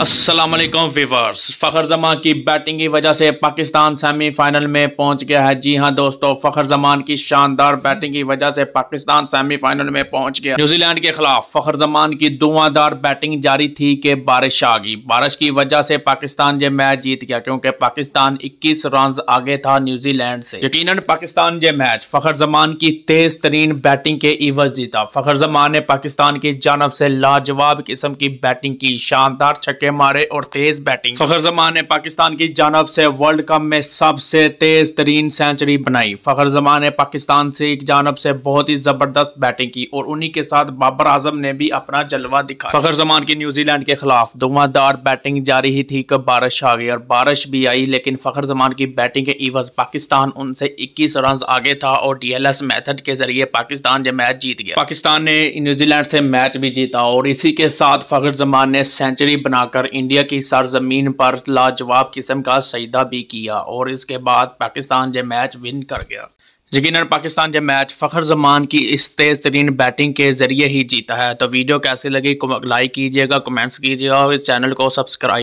Aslam viewers Fakhar Zaman की batting की वजह से पाकिस्तान सेमीफाइनल में पहुंच गया है जी हां दोस्तों फ़खर जमान की शानदार बैटिंग की वजह से पाकिस्तान सेमीफाइनल में पहुंच गया न्यूजीलैंड के खिलाफ फ़खर जमान की धुआंधार बैटिंग जारी थी कि बारिश आ गई बारिश की वजह से पाकिस्तान ये मैच जीत गया क्योंकि पाकिस्तान इक्कीस रन आगे था न्यूजीलैंड से यकीन पाकिस्तान ये मैच फ़खर जमान की तेज तरीन बैटिंग के इवज जीता फ़खर जमान ने पाकिस्तान की जानब से लाजवाब किस्म की बैटिंग की शानदार छक्के छक्के मारे और तेज बैटिंग फखर जमान ने पाकिस्तान की जानब से वर्ल्ड कप में सबसे तेज तरीन सेंचुरी बनाई फखर जमान ने पाकिस्तान से एक जानब से बहुत ही जबरदस्त बैटिंग की और उन्हीं के साथ बाबर आजम ने भी अपना जलवा दिखा फखर जमान की न्यूजीलैंड के खिलाफ धुआंधार बैटिंग जारी ही थी कब बारिश आ गई और बारिश भी आई लेकिन फखर जमान की बैटिंग के इवज पाकिस्तान उनसे इक्कीस रन आगे था और डीएलएस मैथड के जरिए पाकिस्तान ये मैच जीत गया पाकिस्तान ने न्यूजीलैंड से मैच भी जीता और इसी के साथ फखर जमान ने सेंचुरी बनाकर कर इंडिया की सरजमीन पर लाजवाब किस्म का सजदा भी किया और इसके बाद पाकिस्तान जो मैच विन कर गया यकीन पाकिस्तान जो मैच फ़खर जमान की इस तेज़ तरीन बैटिंग के ज़रिए ही जीता है तो वीडियो कैसी लगी लाइक कीजिएगा कमेंट्स कीजिएगा और इस चैनल को सब्सक्राइब